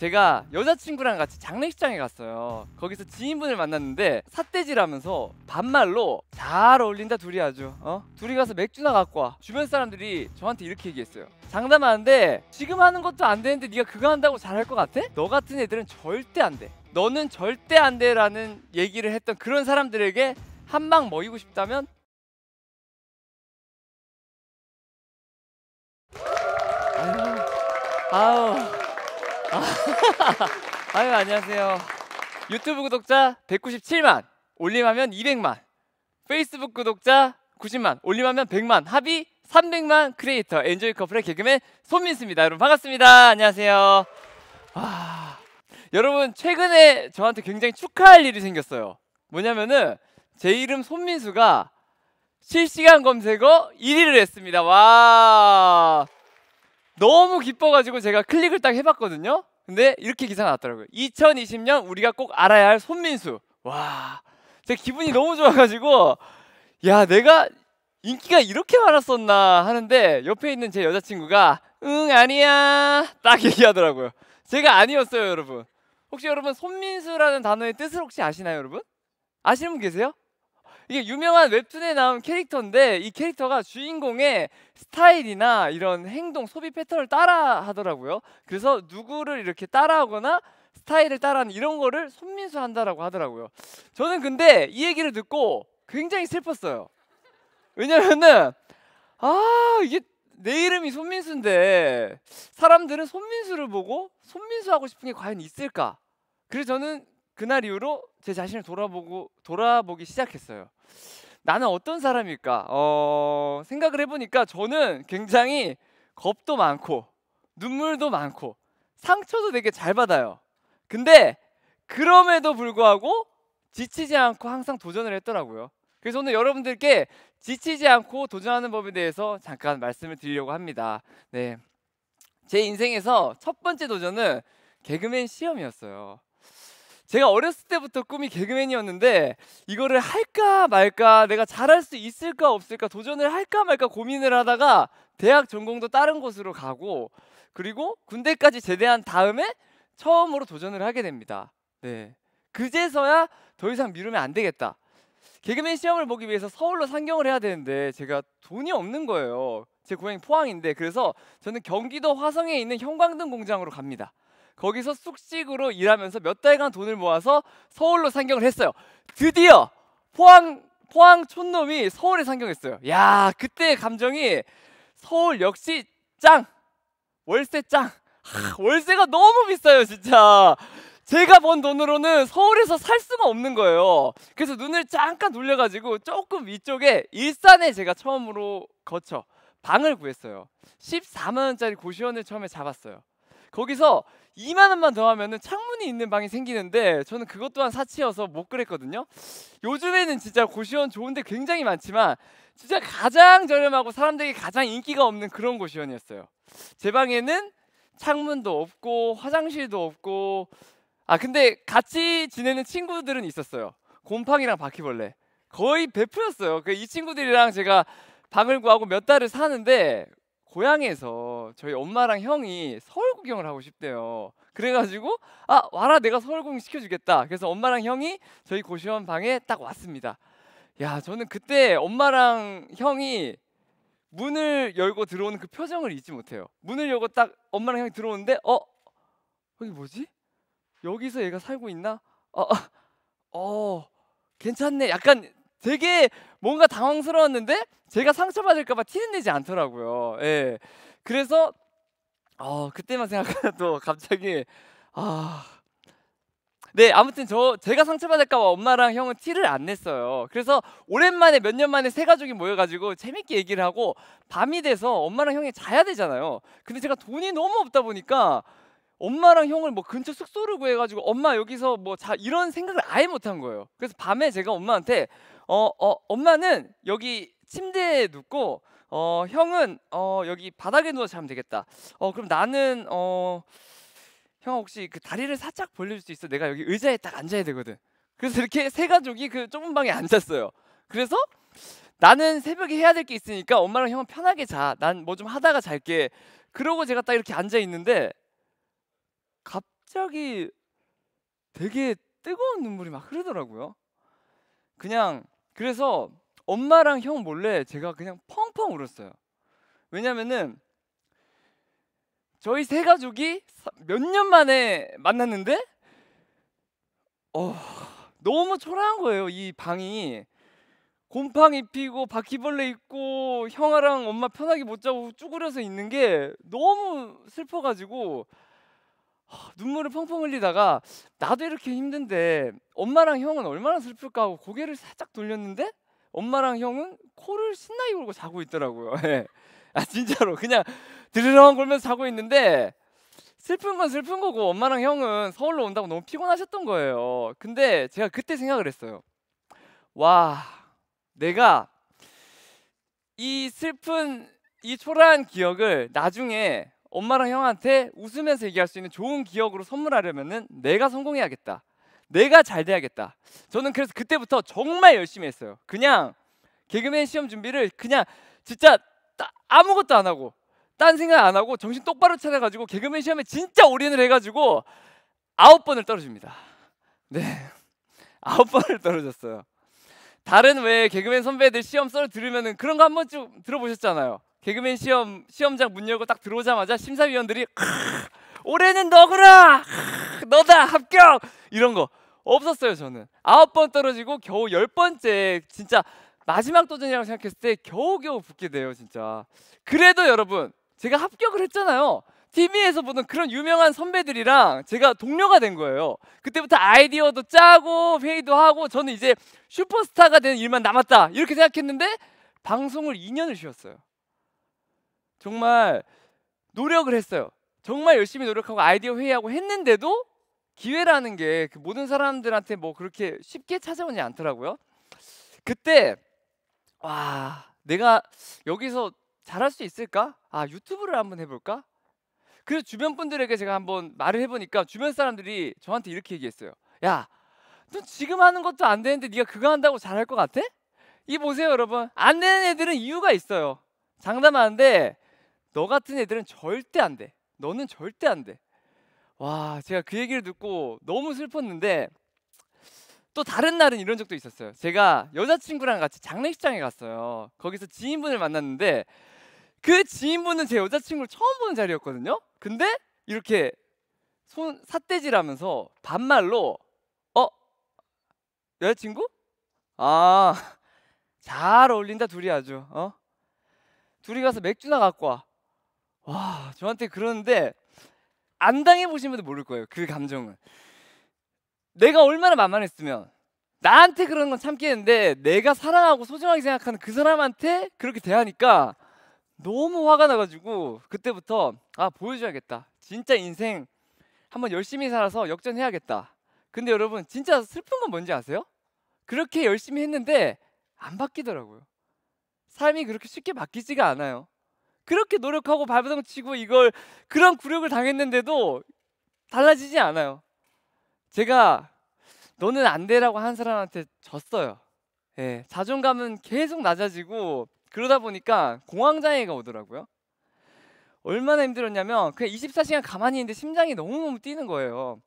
제가 여자친구랑 같이 장례식장에 갔어요 거기서 지인분을 만났는데 삿대질하면서 반말로 잘 어울린다 둘이 아주 어? 둘이 가서 맥주나 갖고 와 주변 사람들이 저한테 이렇게 얘기했어요 장담하는데 지금 하는 것도 안 되는데 네가 그거 한다고 잘 할 것 같아? 너 같은 애들은 절대 안돼 너는 절대 안 돼라는 얘기를 했던 그런 사람들에게 한 방 먹이고 싶다면 아유, 아유. 아. 아유 안녕하세요. 유튜브 구독자 197만, 올림하면 200만, 페이스북 구독자 90만, 올림하면 100만, 합이 300만 크리에이터 엔조이 커플의 개그맨 손민수입니다. 여러분 반갑습니다. 안녕하세요. 와, 여러분 최근에 저한테 굉장히 축하할 일이 생겼어요. 뭐냐면은 제 이름 손민수가 실시간 검색어 1위를 했습니다. 와. 너무 기뻐가지고 제가 클릭을 딱 해봤거든요. 근데 이렇게 기사가 났더라고요. 2020년 우리가 꼭 알아야 할 손민수. 와, 제 기분이 너무 좋아가지고 야 내가 인기가 이렇게 많았었나 하는데 옆에 있는 제 여자친구가 응 아니야 딱 얘기하더라고요. 제가 아니었어요 여러분. 혹시 여러분 손민수라는 단어의 뜻을 혹시 아시나요 여러분? 아시는 분 계세요? 이게 유명한 웹툰에 나온 캐릭터인데 이 캐릭터가 주인공의 스타일이나 이런 행동, 소비 패턴을 따라 하더라고요. 그래서 누구를 이렇게 따라하거나 스타일을 따라하는 이런 거를 손민수한다라고 하더라고요. 저는 근데 이 얘기를 듣고 굉장히 슬펐어요. 왜냐면은 아 이게 내 이름이 손민수인데 사람들은 손민수를 보고 손민수 하고 싶은 게 과연 있을까? 그래서 저는 그날 이후로 제 자신을 돌아보고 돌아보기 시작했어요. 나는 어떤 사람일까? 어, 생각을 해보니까 저는 굉장히 겁도 많고 눈물도 많고 상처도 되게 잘 받아요. 근데 그럼에도 불구하고 지치지 않고 항상 도전을 했더라고요. 그래서 오늘 여러분들께 지치지 않고 도전하는 법에 대해서 잠깐 말씀을 드리려고 합니다. 네. 제 인생에서 첫 번째 도전은 개그맨 시험이었어요. 제가 어렸을 때부터 꿈이 개그맨이었는데 이거를 할까 말까 내가 잘할 수 있을까 없을까 도전을 할까 말까 고민을 하다가 대학 전공도 다른 곳으로 가고 그리고 군대까지 제대한 다음에 처음으로 도전을 하게 됩니다. 네. 그제서야 더 이상 미루면 안 되겠다. 개그맨 시험을 보기 위해서 서울로 상경을 해야 되는데 제가 돈이 없는 거예요. 제 고향이 포항인데 그래서 저는 경기도 화성에 있는 형광등 공장으로 갑니다. 거기서 쑥식으로 일하면서 몇 달간 돈을 모아서 서울로 상경을 했어요. 드디어 포항 포항 촌놈이 서울에 상경했어요. 야 그때 감정이 서울 역시 짱 월세 짱 하, 월세가 너무 비싸요 진짜. 제가 번 돈으로는 서울에서 살 수가 없는 거예요. 그래서 눈을 잠깐 돌려가지고 조금 위쪽에 일산에 제가 처음으로 거쳐 방을 구했어요. 14만 원짜리 고시원을 처음에 잡았어요. 거기서 2만 원만 더하면 창문이 있는 방이 생기는데 저는 그것 또한 사치여서 못 그랬거든요. 요즘에는 진짜 고시원 좋은데 굉장히 많지만 진짜 가장 저렴하고 사람들이 가장 인기가 없는 그런 고시원이었어요. 제 방에는 창문도 없고 화장실도 없고 아 근데 같이 지내는 친구들은 있었어요. 곰팡이랑 바퀴벌레 거의 베프였어요. 그 이 친구들이랑 제가 방을 구하고 몇 달을 사는데 고향에서 저희 엄마랑 형이 서울 구경을 하고 싶대요. 그래가지고 아 와라 내가 서울 구경 시켜주겠다. 그래서 엄마랑 형이 저희 고시원 방에 딱 왔습니다. 야 저는 그때 엄마랑 형이 문을 열고 들어오는 그 표정을 잊지 못해요. 문을 열고 딱 엄마랑 형이 들어오는데 어 여기 뭐지? 여기서 얘가 살고 있나? 어, 어, 어 괜찮네. 약간 되게 뭔가 당황스러웠는데 제가 상처받을까봐 티는 내지 않더라고요. 예. 그래서 어, 그때만 생각하면 또 갑자기 아. 네, 아무튼 저 제가 상처받을까봐 엄마랑 형은 티를 안 냈어요. 그래서 오랜만에 몇 년 만에 세 가족이 모여가지고 재밌게 얘기를 하고 밤이 돼서 엄마랑 형이 자야 되잖아요. 근데 제가 돈이 너무 없다 보니까 엄마랑 형을 뭐 근처 숙소를 구해가지고 엄마 여기서 뭐 자 이런 생각을 아예 못한 거예요. 그래서 밤에 제가 엄마한테 어, 어 엄마는 여기 침대에 눕고 어 형은 어 여기 바닥에 누워 자면 되겠다. 어 그럼 나는 어 형아 혹시 그 다리를 살짝 벌려줄 수 있어? 내가 여기 의자에 딱 앉아야 되거든. 그래서 이렇게 세 가족이 그 좁은 방에 앉았어요. 그래서 나는 새벽에 해야 될 게 있으니까 엄마랑 형은 편하게 자. 난 뭐 좀 하다가 잘게. 그러고 제가 딱 이렇게 앉아 있는데 갑자기 되게 뜨거운 눈물이 막 흐르더라고요. 그냥 그래서 엄마랑 형 몰래 제가 그냥 펑펑 울었어요. 왜냐면은 저희 세 가족이 몇 년 만에 만났는데 어, 너무 초라한 거예요. 이 방이 곰팡 입히고 바퀴벌레 있고 형아랑 엄마 편하게 못 자고 쭈그려서 있는 게 너무 슬퍼가지고 눈물을 펑펑 흘리다가 나도 이렇게 힘든데 엄마랑 형은 얼마나 슬플까 하고 고개를 살짝 돌렸는데 엄마랑 형은 코를 신나게 골고 자고 있더라고요. 예. 아 진짜로 그냥 드르렁 골면서 자고 있는데 슬픈 건 슬픈 거고 엄마랑 형은 서울로 온다고 너무 피곤하셨던 거예요. 근데 제가 그때 생각을 했어요. 와 내가 이 슬픈 이 초라한 기억을 나중에 엄마랑 형한테 웃으면서 얘기할 수 있는 좋은 기억으로 선물하려면은 내가 성공해야겠다. 내가 잘 돼야겠다. 저는 그래서 그때부터 정말 열심히 했어요. 그냥 개그맨 시험 준비를 그냥 진짜 아무것도 안 하고 딴 생각 안 하고 정신 똑바로 차려가지고 개그맨 시험에 진짜 올인을 해가지고 아홉 번을 떨어집니다. 네, 아홉 번을 떨어졌어요. 다른 외 개그맨 선배들 시험 썰 들으면은 그런 거 한 번쯤 들어보셨잖아요. 개그맨 시험 시험장 문 열고 딱 들어오자마자 심사위원들이 올해는 너구나 너다 합격 이런 거 없었어요 저는 아홉 번 떨어지고 겨우 열 번째 진짜 마지막 도전이라고 생각했을 때 겨우겨우 붙게 돼요 진짜 그래도 여러분 제가 합격을 했잖아요 TV에서 보는 그런 유명한 선배들이랑 제가 동료가 된 거예요. 그때부터 아이디어도 짜고 회의도 하고 저는 이제 슈퍼스타가 되는 일만 남았다 이렇게 생각했는데 방송을 2년을 쉬었어요. 정말 노력을 했어요. 정말 열심히 노력하고 아이디어 회의하고 했는데도 기회라는 게그 모든 사람들한테 뭐 그렇게 쉽게 찾아오지 않더라고요. 그때 와 내가 여기서 잘할 수 있을까? 아 유튜브를 한번 해볼까? 그래서 주변 분들에게 제가 한번 말을 해보니까 주변 사람들이 저한테 이렇게 얘기했어요. 야, 너 지금 하는 것도 안 되는데 네가 그거 한다고 잘할 것 같아? 이 보세요 여러분 안 되는 애들은 이유가 있어요. 장담하는데 너 같은 애들은 절대 안 돼. 너는 절대 안 돼. 와, 제가 그 얘기를 듣고 너무 슬펐는데 또 다른 날은 이런 적도 있었어요. 제가 여자친구랑 같이 장례식장에 갔어요. 거기서 지인분을 만났는데 그 지인분은 제 여자친구를 처음 보는 자리였거든요. 근데 이렇게 손 삿대질하면서 반말로 어 여자친구? 아 잘 어울린다 둘이 아주 어 둘이 가서 맥주나 갖고 와와 저한테 그러는데 안당해보신분면 모를 거예요 그 감정은 내가 얼마나 만만했으면 나한테 그런 건 참겠는데 내가 사랑하고 소중하게 생각하는 그 사람한테 그렇게 대하니까 너무 화가 나가지고 그때부터 아 보여줘야겠다 진짜 인생 한번 열심히 살아서 역전해야겠다 근데 여러분 진짜 슬픈 건 뭔지 아세요? 그렇게 열심히 했는데 안 바뀌더라고요 삶이 그렇게 쉽게 바뀌지가 않아요 그렇게 노력하고 발버둥치고 이걸 그런 굴욕을 당했는데도 달라지지 않아요. 제가 너는 안 돼라고 한 사람한테 졌어요. 예, 자존감은 계속 낮아지고 그러다 보니까 공황장애가 오더라고요. 얼마나 힘들었냐면 그냥 24시간 가만히 있는데 심장이 너무너무 뛰는 거예요.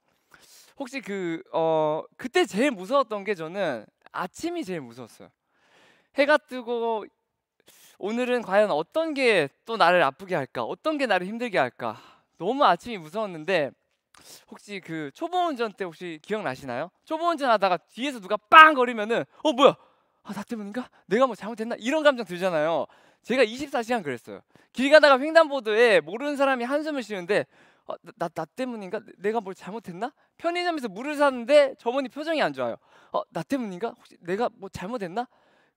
혹시 그 어 그때 제일 무서웠던 게 저는 아침이 제일 무서웠어요. 해가 뜨고 오늘은 과연 어떤 게 또 나를 아프게 할까? 어떤 게 나를 힘들게 할까? 너무 아침이 무서웠는데 혹시 그 초보 운전 때 혹시 기억나시나요? 초보 운전하다가 뒤에서 누가 빵 거리면은 어 뭐야? 아 나 때문인가? 내가 뭐 잘못했나? 이런 감정 들잖아요. 제가 24시간 그랬어요. 길 가다가 횡단보도에 모르는 사람이 한숨을 쉬는데 어, 나, 나 때문인가? 내가 뭘 잘못했나? 편의점에서 물을 샀는데 저번이 표정이 안 좋아요. 어, 나 때문인가? 혹시 내가 뭐 잘못했나?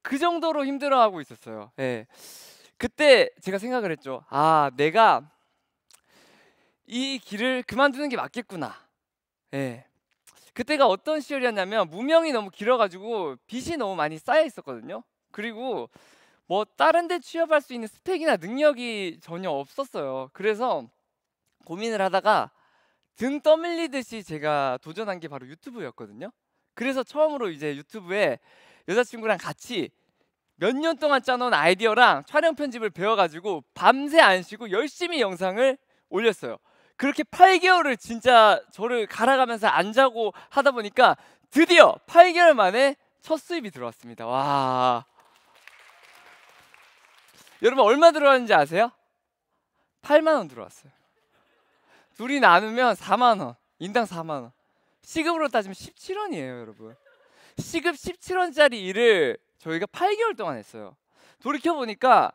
그 정도로 힘들어하고 있었어요. 예. 그때 제가 생각을 했죠. 아, 내가 이 길을 그만두는 게 맞겠구나. 예. 그때가 어떤 시절이었냐면 무명이 너무 길어가지고 빚이 너무 많이 쌓여 있었거든요. 그리고 뭐 다른 데 취업할 수 있는 스펙이나 능력이 전혀 없었어요. 그래서 고민을 하다가 등 떠밀리듯이 제가 도전한 게 바로 유튜브였거든요. 그래서 처음으로 이제 유튜브에 여자친구랑 같이 몇 년 동안 짜놓은 아이디어랑 촬영 편집을 배워가지고 밤새 안 쉬고 열심히 영상을 올렸어요. 그렇게 8개월을 진짜 저를 갈아가면서 안 자고 하다 보니까 드디어 8개월 만에 첫 수입이 들어왔습니다. 와. 여러분 얼마 들어왔는지 아세요? 8만 원 들어왔어요. 둘이 나누면 4만 원, 인당 4만 원. 시급으로 따지면 17원이에요, 여러분. 시급 17원짜리 일을 저희가 8개월 동안 했어요. 돌이켜 보니까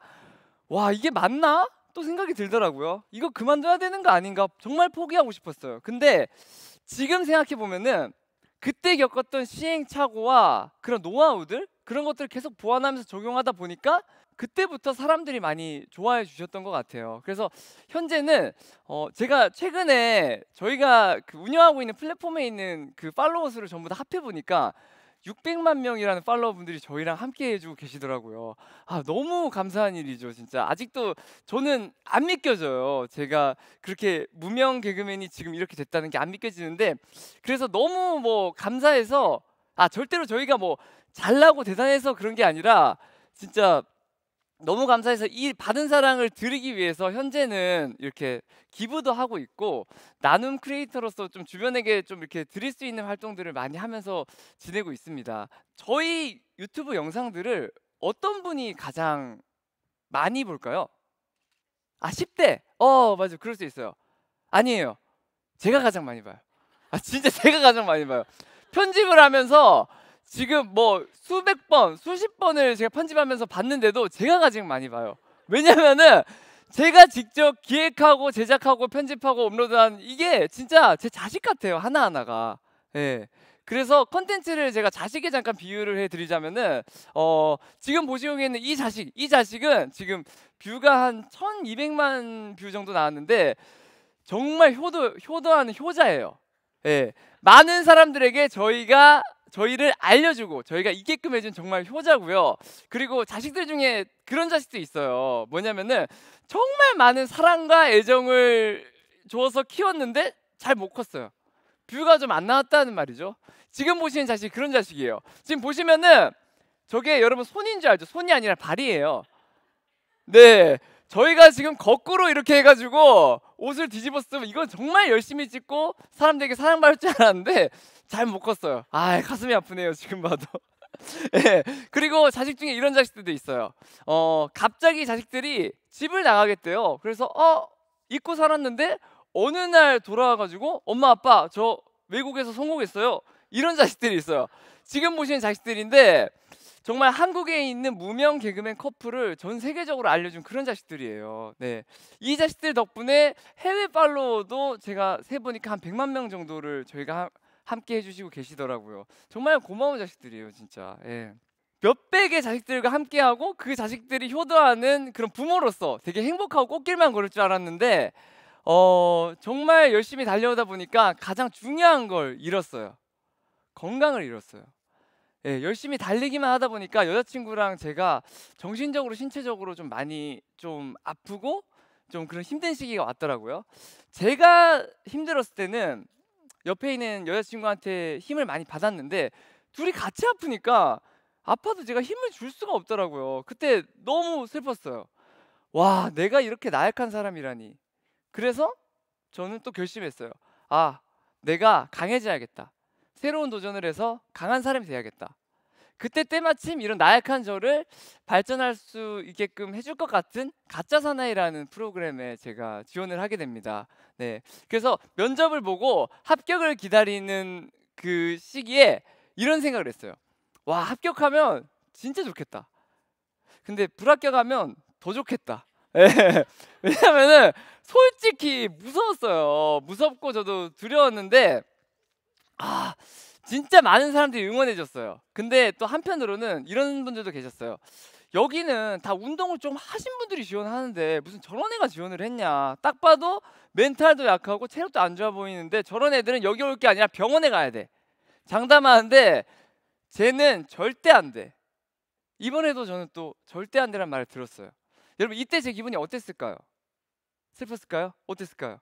와 이게 맞나? 또 생각이 들더라고요. 이거 그만둬야 되는 거 아닌가? 정말 포기하고 싶었어요. 근데 지금 생각해 보면은 그때 겪었던 시행착오와 그런 노하우들 그런 것들을 계속 보완하면서 적용하다 보니까 그때부터 사람들이 많이 좋아해 주셨던 것 같아요. 그래서 현재는 어 제가 최근에 저희가 그 운영하고 있는 플랫폼에 있는 그 팔로워 수를 전부 다 합해 보니까 600만 명이라는 팔로워분들이 저희랑 함께 해주고 계시더라고요. 아 너무 감사한 일이죠, 진짜. 아직도 저는 안 믿겨져요. 제가 그렇게 무명 개그맨이 지금 이렇게 됐다는 게 안 믿겨지는데 그래서 너무 뭐 감사해서 아 절대로 저희가 뭐 잘나고 대단해서 그런 게 아니라 진짜 너무 감사해서 이 받은 사랑을 드리기 위해서 현재는 이렇게 기부도 하고 있고 나눔 크리에이터로서 좀 주변에게 좀 이렇게 드릴 수 있는 활동들을 많이 하면서 지내고 있습니다. 저희 유튜브 영상들을 어떤 분이 가장 많이 볼까요? 아 10대. 어 맞아 요 그럴 수 있어요. 아니에요. 제가 가장 많이 봐요. 아 진짜 제가 가장 많이 봐요. 편집을 하면서 지금 뭐 수백 번, 수십 번을 제가 편집하면서 봤는데도 제가 가장 많이 봐요. 왜냐면은 제가 직접 기획하고 제작하고 편집하고 업로드한 이게 진짜 제 자식 같아요. 하나하나가. 예. 그래서 컨텐츠를 제가 자식에 잠깐 비유를 해드리자면은 어 지금 보시고 있는이 자식 이 자식은 지금 뷰가 한 1200만 뷰 정도 나왔는데 정말 효도 효도하는 효자예요 예 많은 사람들에게 저희가 저희를 알려주고 저희가 있게끔 해준 정말 효자고요. 그리고 자식들 중에 그런 자식도 있어요. 뭐냐면은 정말 많은 사랑과 애정을 줘서 키웠는데 잘 못 컸어요. 뷰가 좀 안 나왔다는 말이죠. 지금 보시는 자식 그런 자식이에요. 지금 보시면은 저게 여러분 손인 줄 알죠? 손이 아니라 발이에요. 네. 저희가 지금 거꾸로 이렇게 해가지고 옷을 뒤집었으면 이건 정말 열심히 찍고 사람들에게 사랑받을 줄 알았는데 잘못 컸어요. 아 가슴이 아프네요 지금 봐도. 예 그리고 자식 중에 이런 자식들도 있어요. 어 갑자기 자식들이 집을 나가겠대요. 그래서 어 잊고 살았는데 어느 날 돌아와가지고 엄마 아빠 저 외국에서 성공했어요. 이런 자식들이 있어요. 지금 보시는 자식들인데 정말 한국에 있는 무명 개그맨 커플을 전 세계적으로 알려준 그런 자식들이에요. 네. 이 자식들 덕분에 해외 팔로워도 제가 세 보니까 한 100만 명 정도를 저희가 함께 해주시고 계시더라고요. 정말 고마운 자식들이에요, 진짜. 예. 몇백의 자식들과 함께하고 그 자식들이 효도하는 그런 부모로서 되게 행복하고 꽃길만 걸을 줄 알았는데 어, 정말 열심히 달려오다 보니까 가장 중요한 걸 잃었어요. 건강을 잃었어요. 예, 열심히 달리기만 하다 보니까 여자친구랑 제가 정신적으로 신체적으로 좀 많이 좀 아프고 좀 그런 힘든 시기가 왔더라고요. 제가 힘들었을 때는 옆에 있는 여자친구한테 힘을 많이 받았는데 둘이 같이 아프니까 아파도 제가 힘을 줄 수가 없더라고요. 그때 너무 슬펐어요. 와, 내가 이렇게 나약한 사람이라니. 그래서 저는 또 결심했어요. 아, 내가 강해져야겠다. 새로운 도전을 해서 강한 사람이 돼야겠다. 그때 때마침 이런 나약한 저를 발전할 수 있게끔 해줄 것 같은 가짜 사나이라는 프로그램에 제가 지원을 하게 됩니다. 네, 그래서 면접을 보고 합격을 기다리는 그 시기에 이런 생각을 했어요. 와 합격하면 진짜 좋겠다. 근데 불합격하면 더 좋겠다. 예. 왜냐면은 솔직히 무서웠어요. 무섭고 저도 두려웠는데 아. 진짜 많은 사람들이 응원해줬어요. 근데 또 한편으로는 이런 분들도 계셨어요. 여기는 다 운동을 좀 하신 분들이 지원하는데 무슨 저런 애가 지원을 했냐. 딱 봐도 멘탈도 약하고 체력도 안 좋아 보이는데 저런 애들은 여기 올 게 아니라 병원에 가야 돼. 장담하는데 쟤는 절대 안 돼. 이번에도 저는 또 절대 안 되란 말을 들었어요. 여러분 이때 제 기분이 어땠을까요? 슬펐을까요? 어땠을까요?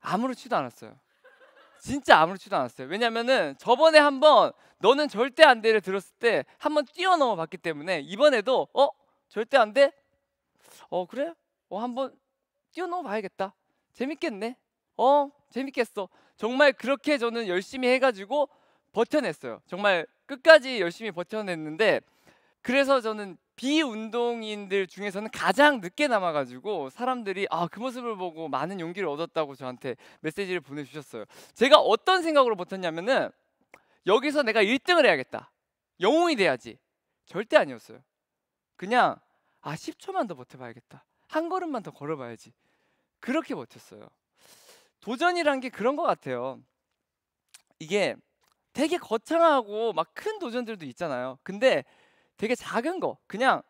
아무렇지도 않았어요. 진짜 아무렇지도 않았어요. 왜냐면은 저번에 한번 너는 절대 안 돼를 들었을 때 한번 뛰어넘어 봤기 때문에 이번에도 어? 절대 안 돼? 어 그래? 어 한번 뛰어넘어 봐야겠다. 재밌겠네. 어 재밌겠어. 정말 그렇게 저는 열심히 해가지고 버텨냈어요. 정말 끝까지 열심히 버텨냈는데 그래서 저는 비운동인들 중에서는 가장 늦게 남아가지고 사람들이 아그 모습을 보고 많은 용기를 얻었다고 저한테 메시지를 보내주셨어요. 제가 어떤 생각으로 버텼냐면은 여기서 내가 1등을 해야겠다. 영웅이 돼야지. 절대 아니었어요. 그냥 아 10초만 더 버텨봐야겠다. 한 걸음만 더 걸어봐야지. 그렇게 버텼어요. 도전이란 게 그런 것 같아요. 이게 되게 거창하고 막 큰 도전들도 있잖아요. 근데 되게 작은 거 그냥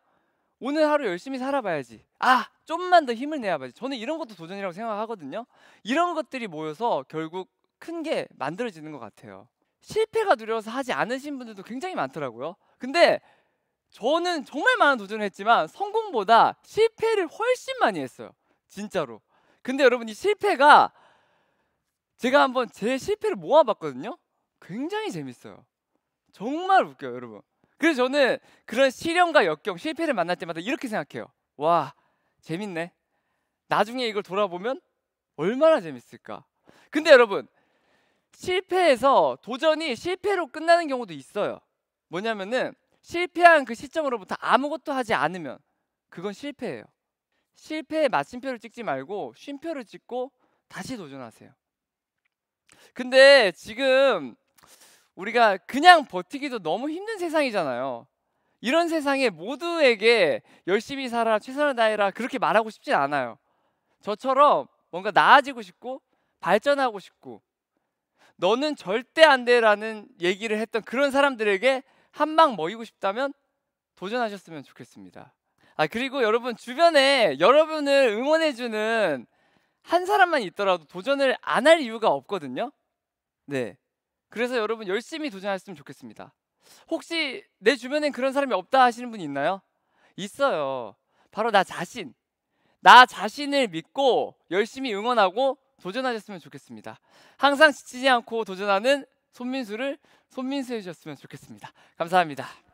오늘 하루 열심히 살아봐야지 아 좀만 더 힘을 내야지 저는 이런 것도 도전이라고 생각하거든요 이런 것들이 모여서 결국 큰 게 만들어지는 것 같아요 실패가 두려워서 하지 않으신 분들도 굉장히 많더라고요 근데 저는 정말 많은 도전을 했지만 성공보다 실패를 훨씬 많이 했어요 진짜로 근데 여러분 이 실패가 제가 한번 제 실패를 모아봤거든요 굉장히 재밌어요 정말 웃겨요 여러분 그래서 저는 그런 시련과 역경, 실패를 만날 때마다 이렇게 생각해요. 와, 재밌네. 나중에 이걸 돌아보면 얼마나 재밌을까. 근데 여러분, 실패해서 도전이 실패로 끝나는 경우도 있어요. 뭐냐면은 실패한 그 시점으로부터 아무것도 하지 않으면 그건 실패예요. 실패에 마침표를 찍지 말고 쉼표를 찍고 다시 도전하세요. 근데 지금 우리가 그냥 버티기도 너무 힘든 세상이잖아요. 이런 세상에 모두에게 열심히 살아, 라 최선을 다해라 그렇게 말하고 싶진 않아요. 저처럼 뭔가 나아지고 싶고 발전하고 싶고 너는 절대 안 돼라는 얘기를 했던 그런 사람들에게 한 방 먹이고 싶다면 도전하셨으면 좋겠습니다. 아 그리고 여러분 주변에 여러분을 응원해주는 한 사람만 있더라도 도전을 안 할 이유가 없거든요. 네. 그래서 여러분 열심히 도전하셨으면 좋겠습니다. 혹시 내 주변엔 그런 사람이 없다 하시는 분 있나요? 있어요. 바로 나 자신. 나 자신을 믿고 열심히 응원하고 도전하셨으면 좋겠습니다. 항상 지치지 않고 도전하는 손민수를 손민수 해주셨으면 좋겠습니다. 감사합니다.